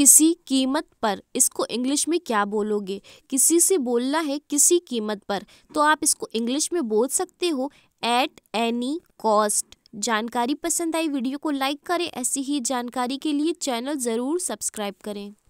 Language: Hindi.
किसी कीमत पर इसको इंग्लिश में क्या बोलोगे किसी से बोलना है किसी कीमत पर तो आप इसको इंग्लिश में बोल सकते हो एट एनी कॉस्ट जानकारी पसंद आई वीडियो को लाइक करें ऐसी ही जानकारी के लिए चैनल ज़रूर सब्सक्राइब करें